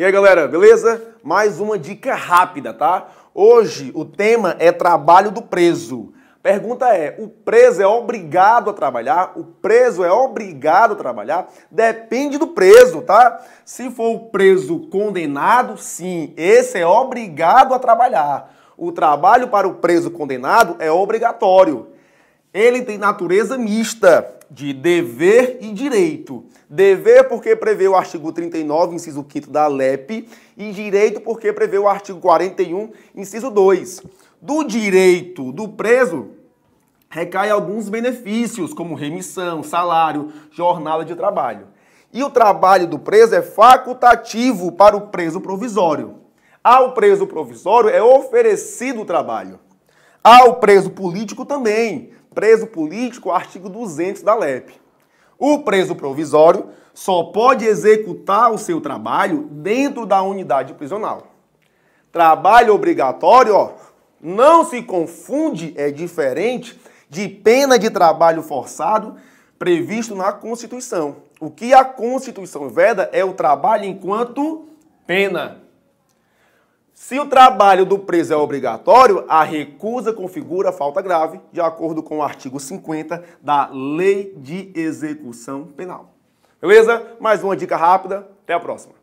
E aí galera, beleza? Mais uma dica rápida, tá? Hoje o tema é trabalho do preso. Pergunta é: o preso é obrigado a trabalhar? O preso é obrigado a trabalhar? Depende do preso, tá? Se for o preso condenado, sim, esse é obrigado a trabalhar. O trabalho para o preso condenado é obrigatório. Ele tem natureza mista de dever e direito. Dever porque prevê o artigo 39, inciso 5 da LEP, e direito porque prevê o artigo 41, inciso 2. Do direito do preso, recai alguns benefícios, como remissão, salário, jornada de trabalho. E o trabalho do preso é facultativo para o preso provisório. Ao preso provisório é oferecido o trabalho. Ao preso político também preso político, artigo 200 da LEP. O preso provisório só pode executar o seu trabalho dentro da unidade prisional. Trabalho obrigatório, ó, não se confunde, é diferente de pena de trabalho forçado previsto na Constituição. O que a Constituição veda é o trabalho enquanto pena. Se o trabalho do preso é obrigatório, a recusa configura falta grave, de acordo com o artigo 50 da Lei de Execução Penal. Beleza? Mais uma dica rápida. Até a próxima.